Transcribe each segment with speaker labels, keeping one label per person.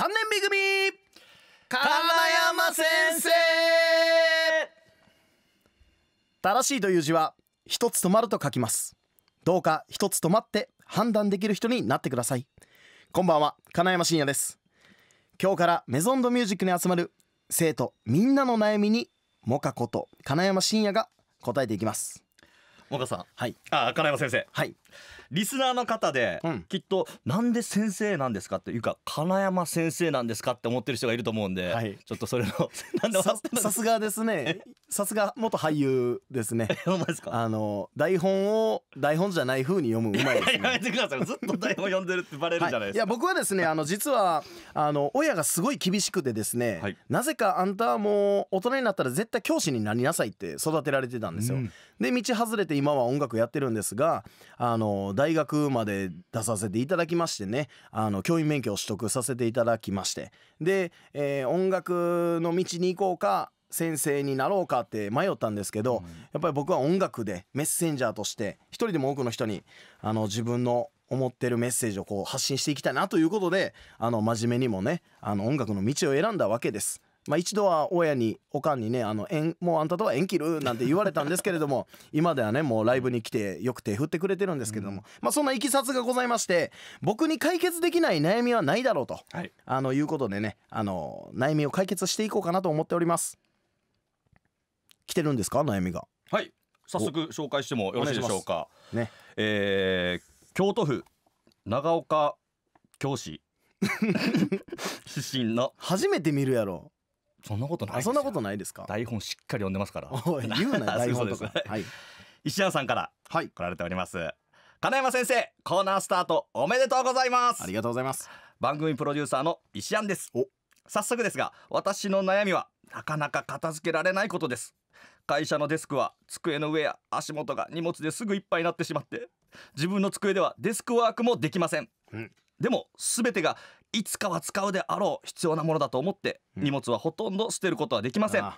Speaker 1: 3年 B 組金山先生正しいという字は一つ止まると書きますどうか一つ止まって判断できる人になってくださいこんばんは金山真也です今日からメゾンドミュージックに集まる生徒みんなの悩みに
Speaker 2: モカこと金山真也が答えていきます岡さんはいあ金山先生はいリスナーの方で、きっとなんで先生なんですかっていうか金山先生なんですかって思ってる人がいると思うんで、はい、ちょっとそれの
Speaker 1: さすがですねさすが元俳優ですね あの台本を台本じゃない風に読むうま
Speaker 2: いです、ね、やめてくださいずっと台本読んでるってバレるじゃないですか、はい、いや僕はで
Speaker 1: すねあの実はあの親がすごい厳しくてですね、はい、なぜかあんたはもう大人になったら絶対教師になりなさいって育てられてたんですよ、うん、で道外れて今は音楽やってるんですがあの大学まで出させていただきましてねあの教員免許を取得させていただきましてで、えー、音楽の道に行こうか先生になろうかって迷ったんですけど、うん、やっぱり僕は音楽でメッセンジャーとして一人でも多くの人にあの自分の思ってるメッセージをこう発信していきたいなということであの真面目にもねあの音楽の道を選んだわけです。まあ、一度は親におかんにねあの縁もうあんたとは縁切るなんて言われたんですけれども 今ではねもうライブに来てよく手振ってくれてるんですけども、うん、まあ、そんないきさつがございまして僕に解決できない悩みはないだろうと、はい、あのいうことでねあの悩みを解決していこうかなと思っております。来てるんですか悩みが
Speaker 2: はい早速紹介してもよろしいでしょうかねえー、京都府長岡教師 出身の初めて見るやろそんなことないそんなことないですか台本しっかり読んでますから言うな 台本とか、はい、石山さんから来られております、はい、金山先生コーナースタートおめでとうございますありがとうございます番組プロデューサーの石原ですお、早速ですが私の悩みはなかなか片付けられないことです会社のデスクは机の上や足元が荷物ですぐいっぱいになってしまって自分の机ではデスクワークもできません、うん、でも全てがいつかは使うであろう必要なものだと思って荷物はほとんど捨てることはできません、うん、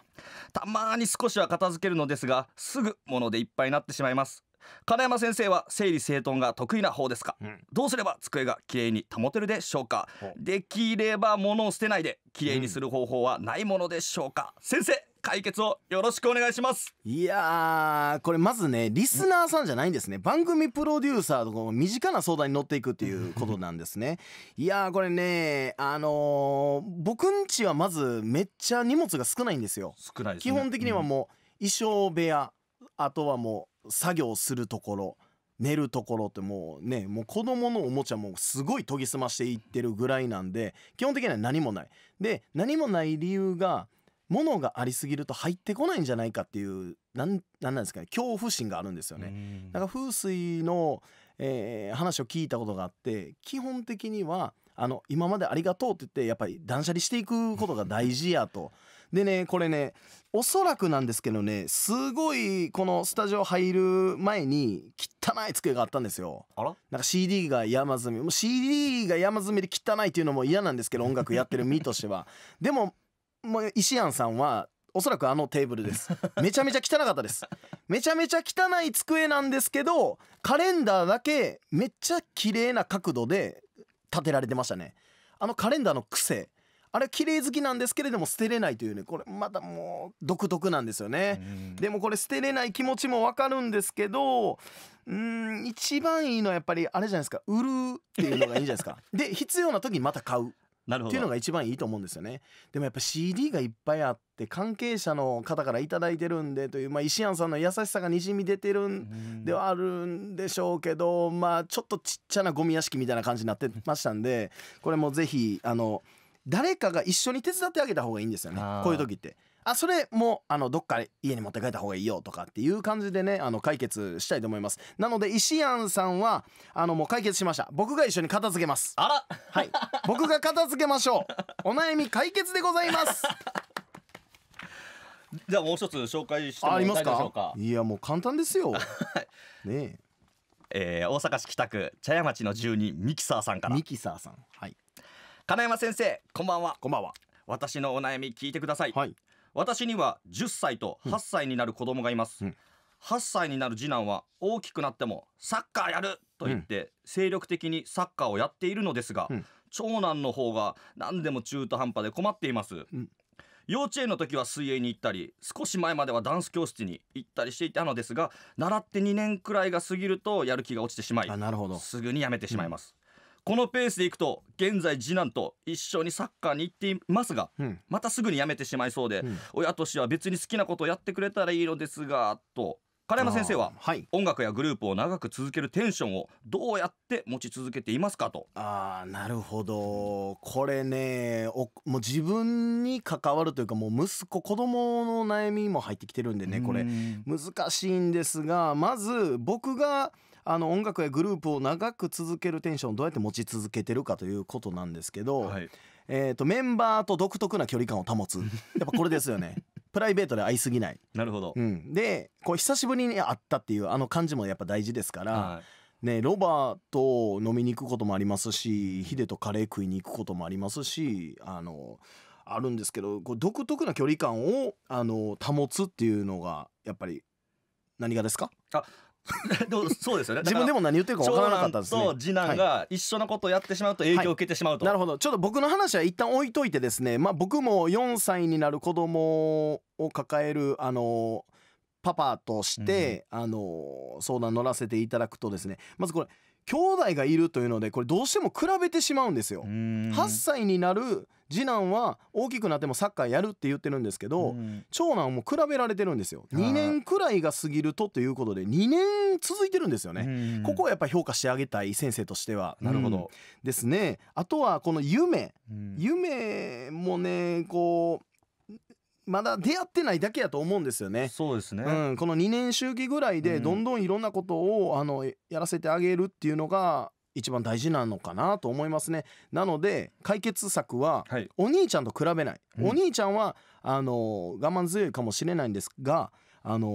Speaker 2: たまに少しは片付けるのですがすぐ物でいっぱいになってしまいます金山先生は整理整頓が得意な方ですか、うん、どうすれば机がきれいに保てるでしょうかできれば物を捨てないできれいにする方法はないものでしょうか、うん、先生解決をよ
Speaker 1: ろしくお願いしますいやこれまずねリスナーさんじゃないんですね番組プロデューサーとこの身近な相談に乗っていくっていうことなんですねいやこれねあのー、僕んちはまずめっちゃ荷物が少ないんですよ少ない、でね、基本的にはもう、うん、衣装部屋あとはもう作業するところ寝るところってもうねもう子供のおもちゃもすごい研ぎ澄ましていってるぐらいなんで基本的には何もないで何もない理由が物がありすぎると入ってこないんじゃないかっていうなんなんですかね恐怖心があるんですよね。だから風水の、えー、話を聞いたことがあって基本的にはあの今までありがとうって言ってやっぱり断捨離していくことが大事やと。でねこれねおそらくなんですけどねすごいこのスタジオ入る前に汚い机があったんですよなんか CD が山積みもう CD が山積みで汚いっていうのも嫌なんですけど音楽やってる身としてはでももう石庵さんはおそらくあのテーブルです めちゃめちゃ汚かったですめちゃめちゃ汚い机なんですけどカレンダーだけめっちゃ綺麗な角度で立てられてましたねあのカレンダーの癖あれ綺麗好きなんですけれども捨てれないというねこれまたもう独特なんですよねでもこれ捨てれない気持ちもわかるんですけどうん一番いいのはやっぱりあれじゃないですか売るっていうのがいいじゃないですかで必要な時にまた買うなるほどっていうのが一番いいと思うんですよねでもやっぱ CD がいっぱいあって関係者の方から頂いてるんでという、まあ、石庵さんの優しさがにじみ出てるんではあるんでしょうけど、まあちょっとちっちゃなゴミ屋敷みたいな感じになってましたんでこれもぜひあの誰かが一緒に手伝ってあげた方がいいんですよねこういう時って。あそれもあのどっか家に持って帰った方がいいよとかっていう感じでねあの解決したいと思いますなので石庵さんはあのもう解決しました僕が一緒に片付けますあらはい僕が片付けまし
Speaker 2: ょうお悩み解決でございます じゃあもう一つ紹介してもらいましょうかいやもう簡単ですよねええー、大阪市北区茶屋町の住人ミキサーさんからミキサーさんはい金山先生こんばんはこんばんは私のお悩み聞いてください、はい私には10歳と8歳になる子供がいます、うん、8歳になる次男は大きくなってもサッカーやると言って精力的にサッカーをやっているのですが、うん、長男の方が何でも中途半端で困っています、うん、幼稚園の時は水泳に行ったり少し前まではダンス教室に行ったりしていたのですが習って2年くらいが過ぎるとやる気が落ちてしまいすぐにやめてしまいます、このペースでいくと現在次男と一緒にサッカーに行っていますが、うん、またすぐに辞めてしまいそうで、うん、親としては別に好きなことをやってくれたらいいのですがと金山先生は、はい、音楽やグループを長く続けるテンションをどうやって持ち続けていますかと
Speaker 1: ああなるほどこれねおもう自分に関わるというかもう息子子供の悩みも入ってきてるんでねこれ難しいんですがまず僕が。あの音楽やグループを長く続けるテンションをどうやって持ち続けてるかということなんですけど、はい、えーと、メンバーと独特な距離感を保つ やっぱこれですよね。プライベートで会いすぎない。なるほど。うん、で、こう久しぶりに会ったっていうあの感じもやっぱ大事ですから、はい、ねロバーと飲みに行くこともありますし、ヒデとカレー食いに行くこともありますし、あのあるんですけど、こう独特な距離感をあの保つっていうのがやっぱり何がですか？あ、
Speaker 2: そうですよね自分でも何言ってるか分からなかったんです、ね、長男と次男が一緒のことをやってしまうと影響を受けてしまうと、はい、なるほど
Speaker 1: ちょっと僕の話は一旦置いといてですね、まあ、僕も4歳になる子供を抱えるあのパパとして、うん、あの相談乗らせていただくとですねまずこれ兄弟がいるというのでこれどうしても比べてしまうんですよ。8歳になる次男は大きくなってもサッカーやるって言ってるんですけど長男も比べられてるんですよ2年くらいが過ぎるとということで2年続いてるんですよねここはやっぱ評価してあげたい先生としてはなるほどですねあとはこの夢夢もねこうまだ出会ってないだけやと思うんですよね。そうですね、うん、この2年周期ぐらいでどんどんいろんなことを、うん、あのやらせてあげるっていうのが一番大事なのかなと思いますね。なので解決策は、はい、お兄ちゃんと比べない、お兄ちゃんはあの我慢強いかもしれないんですがあの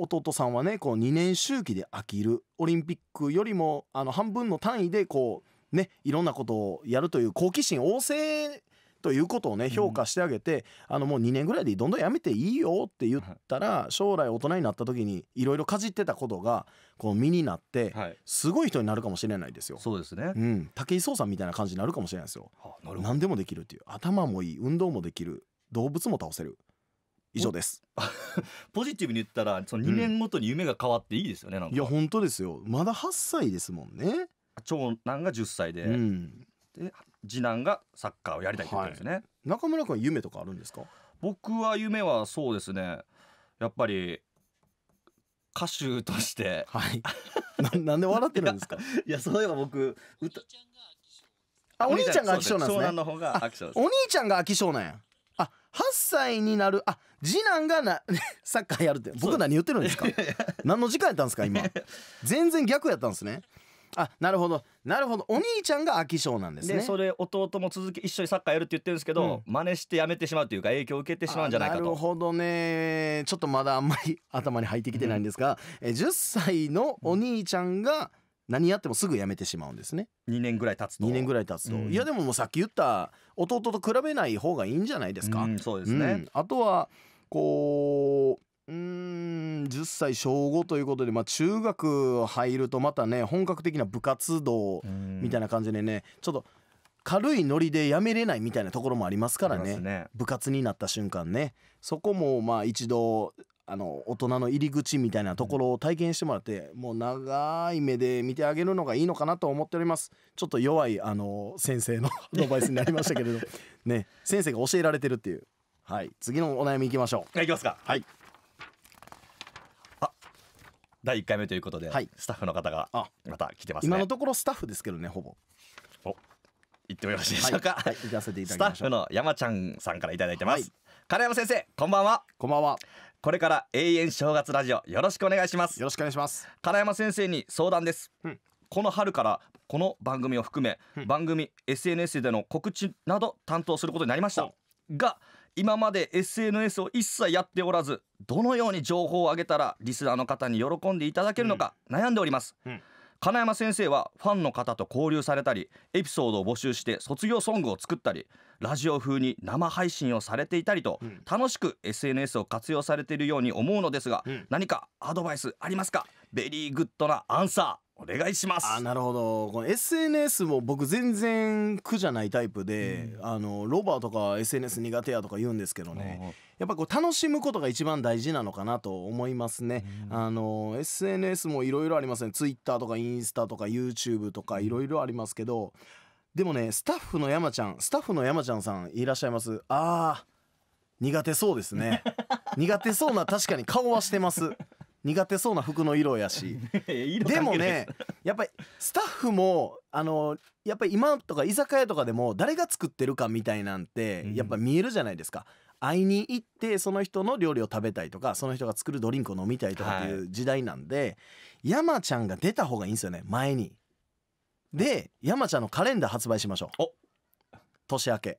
Speaker 1: 弟さんはねこう2年周期で飽きるオリンピックよりもあの半分の単位でこうねいろんなことをやるという好奇心旺盛ということをね評価してあげて、あのもう2年ぐらいでどんどんやめていいよって言ったら将来大人になった時にいろいろかじってたことがこう身になってすごい人になるかもしれないですよ。そうですね、うん、武井壮さんみたいな感じになるかもしれないですよ。何でもできるっていう頭もいい運動もできる動物も倒せる以上です
Speaker 2: ポジティブに言ったらその2年ごとに夢が変わっていいですよね、うん、いや本当ですよまだ8歳ですもんね長男が10歳でうん、で次男がサッカーをやりたいって言ったんですね、はい、中村君夢とかあるんですか僕は夢はそうですねやっぱり歌手としてはい
Speaker 1: なんで笑ってるんですか
Speaker 2: いや そういえば僕歌あお兄ちゃんが飽き性なんですねの方が飽き性お兄
Speaker 1: ちゃんが飽き性なんやあ8歳になるあ次男がな サッカーやるって僕何言ってるんですか何の時間やったんですか今全然逆やったんですねあなるほどなるほどお兄ちゃんが飽き性なんですねそ
Speaker 2: れ弟も続き一緒にサッカーやるって言ってるんですけど、うん、真似してやめてしまうというか影響を受けてしまうんじゃないかとなるほど
Speaker 1: ねちょっとまだあんまり頭に入ってきてないんですが、うん、え10歳のお兄ちゃんが何やってもすぐやめてしまうんですね2年ぐらい経つと2年ぐらい経つと、うん、いやでももうさっき言った弟と比べない方がいいんじゃないですか、うん、そうですね、あとはこううん10歳小5ということで、まあ、中学入るとまたね本格的な部活動みたいな感じでねちょっと軽いノリでやめれないみたいなところもありますからね、ね、部活になった瞬間ねそこもまあ一度あの大人の入り口みたいなところを体験してもらって、うん、もう長い目で見てあげるのがいいのかなと思っておりますちょっと弱いあの先生のアドバイスになりましたけれど ね先生が教えられてるっていうはい次のお悩みいきましょ
Speaker 2: ういきますかはい第1回目ということで、はい、スタッフの方がまた来てます、ね、今のと
Speaker 1: ころスタッフですけどねほぼ
Speaker 2: お行ってもよろしいでしょうか、はい、はい、せていただきましスタッフの山ちゃんさんからいいてます、はい、金山先生こんばんはこんばんはこれから永遠正月ラジオよろしくお願いしますよろしくお願いします金山先生に相談です、うん、この春からこの番組を含め、うん、番組 SNS での告知など担当することになりました、が今まで SNS を一切やっておらずどのように情報を上げたらリスナーの方に喜んでいただけるのか悩んでおります、うんうん、金山先生はファンの方と交流されたりエピソードを募集して卒業ソングを作ったりラジオ風に生配信をされていたりと、うん、楽しく SNS を活用されているように思うのですが、何かアドバイスありますかベリーグッドなアンサーお願いしますあ
Speaker 1: なるほどこの SNS も僕全然苦じゃないタイプで、うん、あのロバーとか SNS 苦手やとか言うんですけどねやっぱこう楽しむことが一番大事なのかなと思いますね、うん、あの SNS もいろいろありますね Twitter とかインスタとか YouTube とかいろいろありますけどでもねスタッフの山ちゃんスタッフの山ちゃんさんいらっしゃいますあー苦手そうですね 苦手そうな確かに顔はしてます苦手そうな服の色やし
Speaker 2: でもね
Speaker 1: やっぱりスタッフもあのやっぱり今とか居酒屋とかでも誰が作ってるかみたいなんてやっぱ見えるじゃないですか。会いに行ってその人の料理を食べたいとかその人が作るドリンクを飲みたいとかっていう時代なんで、はい、山ちゃんが出た方がいいんですよね前に。で山ちゃんのカレンダー発売しましょう。年明け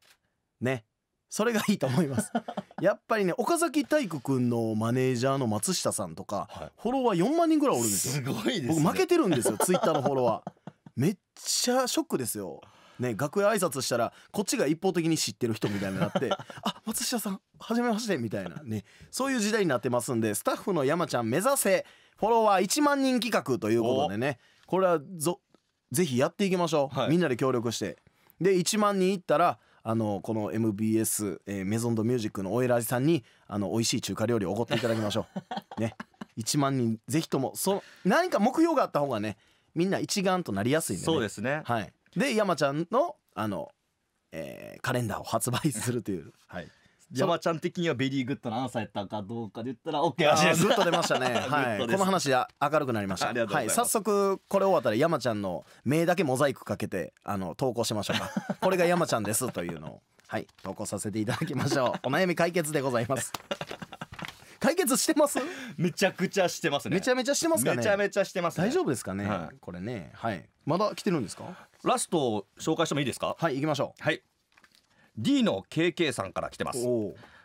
Speaker 1: ねそれがいいと思います やっぱりね岡崎体育くんのマネージャーの松下さんとか、はい、フォロワー4万人ぐらいおるんですよすごいです、ね、僕負けてるんですよ ツイッターのフォロワーめっちゃショックですよね、楽屋挨拶したらこっちが一方的に知ってる人みたいになって「あ松下さんはじめまして」みたいなねそういう時代になってますんでスタッフの山ちゃん目指せフォロワー1万人企画ということでねこれはぞぜひやっていきましょう、はい、みんなで協力してで1万人いったらあのこの MBS、えー、メゾンドミュージックのお偉いさんにあの美味しい中華料理をおごっていただきましょうね1 万人ぜひともそ何か目標があった方がねみんな一丸となりやすいんで、ね、そうですね、はい、で山ちゃんのあの、えー、カレンダーを発売するという、はい、山
Speaker 2: ちゃん的にはベリーグッドのアンサーやったかどうかで言ったら OK 足です。グッと出ましたね。はい。この話
Speaker 1: 明るくなりました。はい。早速これ終わったら山ちゃんの名だけモザイクかけてあの投稿しましょうか。これが山ちゃんですというのをはい投稿させていただきましょう。お悩み解決でございます。
Speaker 2: 解決してますめちゃくちゃしてますねめちゃめちゃしてますかめちゃめちゃしてます、大丈夫ですかね、はい、これねはいまだ来てるんですかラスト紹介してもいいですかはい行きましょうはい D の KK さんから来てます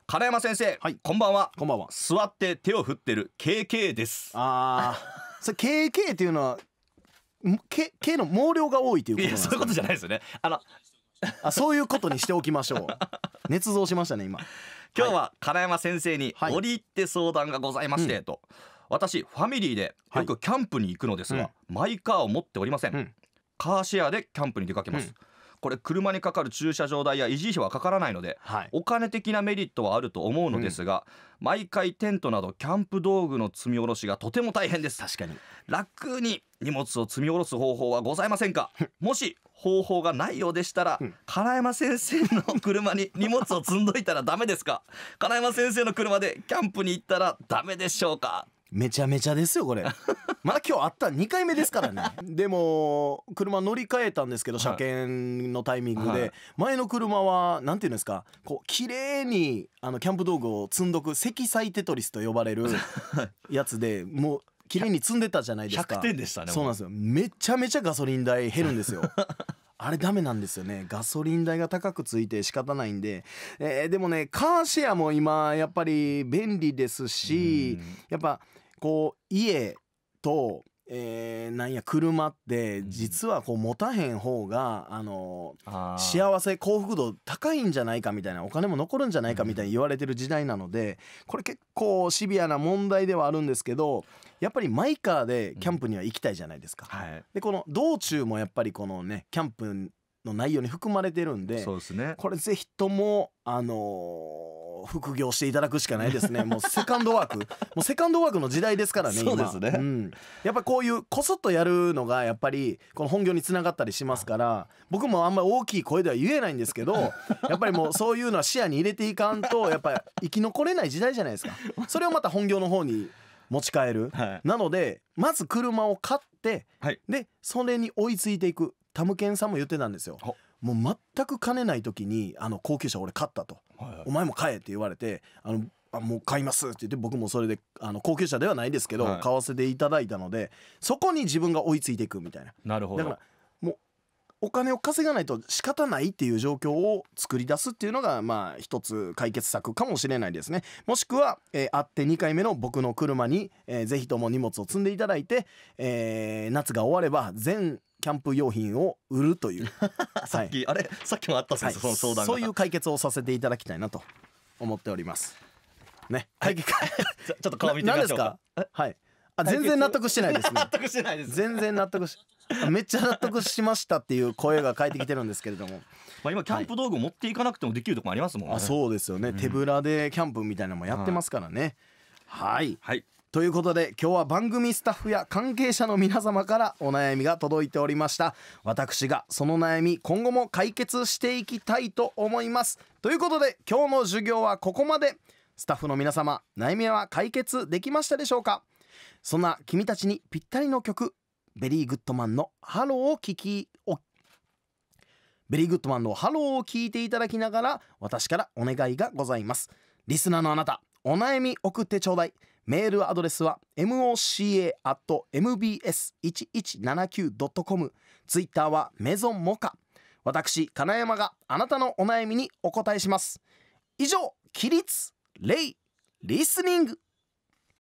Speaker 2: 金山先生、はい、こんばんはこんばんは座って手を振ってる KK ですああ それ KK っていうのは
Speaker 1: K, K の毛量が多いということ、ね、そういうことじゃ
Speaker 2: ないですよねあの
Speaker 1: あそういうことにしておきましょう 捏造しましたね今
Speaker 2: 今日は金山先生に折り入って相談がございまして、はい、と私ファミリーでよくキャンプに行くのですが、はい、マイカーを持っておりません、うん、カーシェアでキャンプに出かけます、うんこれ車にかかる駐車場代や維持費はかからないので、はい、お金的なメリットはあると思うのですが、うん、毎回テントなどキャンプ道具の積み下ろしがとても大変です確かに楽に荷物を積み下ろす方法はございませんかもし方法がないようでしたら、うん、金山先生の車に荷物を積んどいたらダメですか金山先生の車でキャンプに行ったらダメでしょうか
Speaker 1: めちゃめちゃですよこれ ま
Speaker 2: だ今日あった2回目
Speaker 1: ですからね でも車乗り換えたんですけど車検のタイミングで前の車は何て言うんですかこう綺麗にあのキャンプ道具を積んどく積載テトリスと呼ばれるやつでもう綺麗に積んでたじゃないですか100点でしたねそうなんですよめちゃめちゃガソリン代減るんですよ あれダメなんですよねガソリン代が高くついて仕方ないんで、えー、でもねカーシェアも今やっぱり便利ですしやっぱこう家とえー、なんや車って実はこう持たへん方が、あの幸せ幸福度高いんじゃないかみたいなお金も残るんじゃないかみたいに言われてる時代なのでこれ結構シビアな問題ではあるんですけどやっぱりマイカーでキャンプには行きたいじゃないですか。うんはい、でこの道中もやっぱりこのねキャンプの内容に含まれてるんでそうです、ね、これぜひとも、あのー、副業していただくしかないですね もうセカンドワークもうセカンドワークの時代ですからねそうですね、うん、やっぱこういうこそっとやるのがやっぱりこの本業につながったりしますから僕もあんまり大きい声では言えないんですけど やっぱりもうそういうのは視野に入れていかんとやっぱ生き残れない時代じゃないですかそれをまた本業の方に持ち帰る、はい、なのでまず車を買って、はい、でそれに追いついていくタムケンさんも言ってたんですよ。もう全く金ない時にあの高級車俺買ったと、はいはい、お前も買えって言われてあのあもう買いますって言って僕もそれであの高級車ではないですけど、はい、買わせていただいたのでそこに自分が追いついていくみたいな。なるほどだからもうお金を稼がないと仕方ないっていう状況を作り出すっていうのがまあ一つ解決策かもしれないですねもしくは、えー、会って2回目の僕の車に、えー、ぜひとも荷物を積んでいただいて、えー、夏が終われば全キャンプ用品を売るという
Speaker 2: さっき、はい、あれさっきもあったんはい、その相談そうい
Speaker 1: う解決をさせていただきたいなと思っておりますね、はい、ちょっと顔見てみましょうかはいあ全然納得してないですね 納得してないです全然納得しめっちゃ納得しましたっていう声が返ってきてるんですけれどもまあ今キャンプ道具持っていかなくてもできるとこありますもんね、あそうですよね、うん、手ぶらでキャンプみたいなのもやってますからね、はい、はいということで今日は番組スタッフや関係者の皆様からお悩みが届いておりました私がその悩み今後も解決していきたいと思いますということで今日の授業はここまでスタッフの皆様悩みは解決できましたでしょうかそんな君たちにぴったりの曲ベリーグッドマンのハローを聞きベリーグッドマンのハローを聞いていただきながら私からお願いがございますリスナーのあなたお悩み送ってちょうだいメールアドレスは moca.mbs1179.com ツイッターはメゾンモカ私金山があなたのお悩みにお答えします以上起立レイリスニング